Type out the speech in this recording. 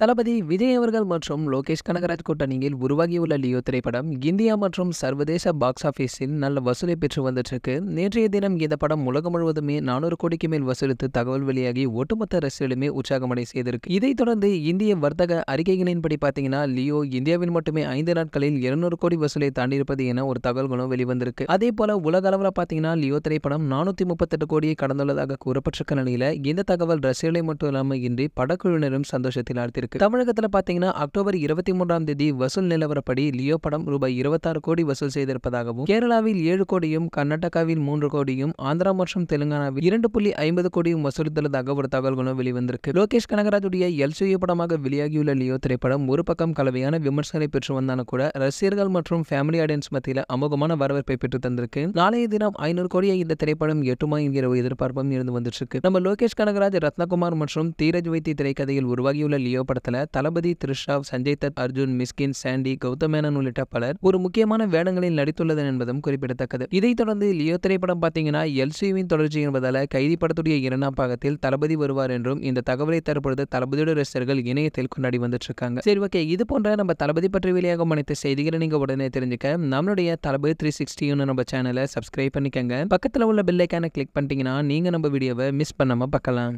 தளபதி விஜய் அவர்கள் மற்றும் லோகேஷ் கனகராஜ் கூட்டணியில் உருவாகியுள்ள லியோ திரைப்படம் இந்தியா மற்றும் சர்வதேச பாக்ஸ் ஆஃபீஸில் நல்ல வசூலை பெற்று வந்துட்டிருக்கு நேற்றைய தினம் இந்த படம் உலகம் முழுவதுமே நானூறு கோடிக்கு மேல் வசூலித்து தகவல் வெளியாகி ஒட்டுமொத்த ரசிகளுமே உற்சாகமடை செய்திருக்கு இதைத் தொடர்ந்து இந்திய வர்த்தக அறிக்கைகளின்படி பார்த்தீங்கன்னா லியோ இந்தியாவில் மட்டுமே ஐந்து நாட்களில் இருநூறு கோடி வசூலை தாண்டியிருப்பது என ஒரு தகவல்களும் வெளிவந்திருக்கு அதே போல உலக அளவில் பார்த்தீங்கன்னா லியோ திரைப்படம் நானூற்றி முப்பத்தெட்டு கோடியை கடந்துள்ளதாக கூறப்பட்டிருக்க நிலையில் இந்த தகவல் ரசிகளை மட்டும் இல்லாமல் இன்றி படக்குழுவினரும் சந்தோஷத்தில் ஆழ்த்திருக்கு இருக்கு தமிழகத்துல பாத்தீங்கன்னா அக்டோபர் இருபத்தி மூன்றாம் தேதி வசூல் நிலவரப்படி லியோ படம் ரூபாய் இருபத்தாறு கோடி வசூல் செய்திருப்பதாகவும் கேரளாவில் ஏழு கோடியும் கர்நாடகாவில் மூன்று கோடியும் ஆந்திரா மற்றும் தெலுங்கானாவில் இரண்டு புள்ளி ஐம்பது கோடியும் வசூலித்துள்ளதாக ஒரு தகவல்களும் வெளிவந்திருக்கு லோகேஷ் கனகராஜுடைய எல்சியு படமாக வெளியாகியுள்ள லியோ திரைப்படம் ஒரு பக்கம் கலவையான விமர்சனங்களை பெற்று வந்தாலும் கூட ரசிகர்கள் மற்றும் ஃபேமிலி ஆடியன்ஸ் மத்தியில் அமோகமான வரவேற்பை பெற்று தந்திருக்கு நாளைய தினம் ஐநூறு கோடியை இந்த திரைப்படம் எட்டுமா என்கிற எதிர்பார்ப்பும் இருந்து வந்துருக்கு நம்ம லோகேஷ் கனகராஜ் ரத்னகுமார் மற்றும் தீரஜ் வைத்தி திரைக்கதையில் உருவாகியுள்ள லியோ படத்தை படத்துல தளபதி த்ரிஷா சஞ்சய் தத் அர்ஜுன் மிஸ்கின் சாண்டி கௌதமேனன் உள்ளிட்ட பலர் ஒரு முக்கியமான வேடங்களில் நடித்துள்ளது என்பதும் குறிப்பிடத்தக்கது இதைத் தொடர்ந்து லியோ திரைப்படம் பார்த்தீங்கன்னா எல்சிவின் தொடர்ச்சி என்பதால் கைதி படத்துடைய இரண்டாம் பாகத்தில் தளபதி வருவார் என்றும் இந்த தகவலை தற்பொழுது தளபதியோட ரசிகர்கள் இணையத்தில் கொண்டாடி வந்துட்டு இருக்காங்க சரி ஓகே இது போன்ற நம்ம தளபதி பற்றி வெளியாகும் அனைத்து செய்திகளை நீங்க உடனே தெரிஞ்சுக்க நம்மளுடைய தளபதி த்ரீ சிக்ஸ்டின்னு நம்ம சேனலை சப்ஸ்கிரைப் பண்ணிக்கங்க பக்கத்தில் உள்ள பெல்லைக்கான கிளிக் பண்ணிட்டீங்கன்னா நீங்க நம்ம வீடியோவை மிஸ் பண்ணாம பார்க்கலாம்